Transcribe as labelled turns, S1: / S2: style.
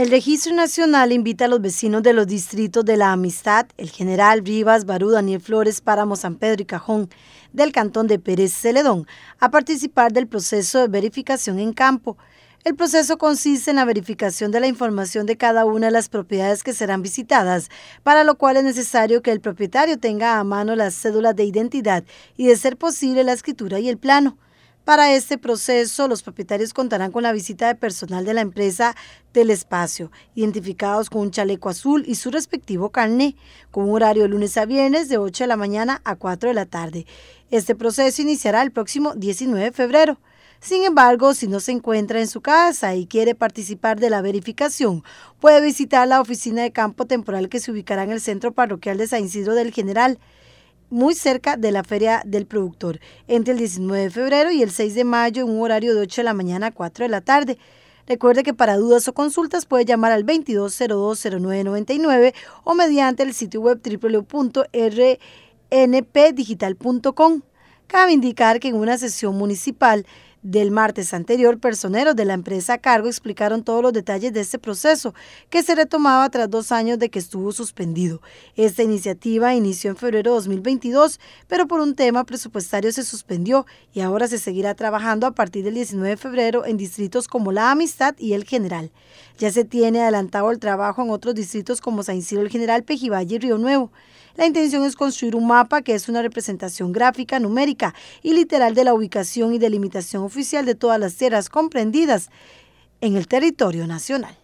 S1: El Registro Nacional invita a los vecinos de los distritos de La Amistad, el General Rivas, Barú, Daniel Flores, Páramo, San Pedro y Cajón del Cantón de Pérez Celedón a participar del proceso de verificación en campo. El proceso consiste en la verificación de la información de cada una de las propiedades que serán visitadas, para lo cual es necesario que el propietario tenga a mano las cédulas de identidad y, de ser posible, la escritura y el plano. Para este proceso, los propietarios contarán con la visita de personal de la empresa Telespacio, identificados con un chaleco azul y su respectivo carné, con un horario de lunes a viernes de 8 de la mañana a 4 de la tarde. Este proceso iniciará el próximo 19 de febrero. Sin embargo, si no se encuentra en su casa y quiere participar de la verificación, puede visitar la oficina de campo temporal que se ubicará en el Centro Parroquial de San Isidro del General muy cerca de la Feria del Productor, entre el 19 de febrero y el 6 de mayo, en un horario de 8 de la mañana a 4 de la tarde. Recuerde que para dudas o consultas puede llamar al 22020999 o mediante el sitio web www.rnpdigital.com. Cabe indicar que en una sesión municipal del martes anterior, personeros de la empresa a cargo explicaron todos los detalles de este proceso, que se retomaba tras dos años de que estuvo suspendido. Esta iniciativa inició en febrero de 2022, pero por un tema presupuestario se suspendió y ahora se seguirá trabajando a partir del 19 de febrero en distritos como La Amistad y El General. Ya se tiene adelantado el trabajo en otros distritos como San Isidro, El General, Pejiballe y Río Nuevo. La intención es construir un mapa que es una representación gráfica, numérica y literal de la ubicación y delimitación oficial de todas las tierras comprendidas en el territorio nacional.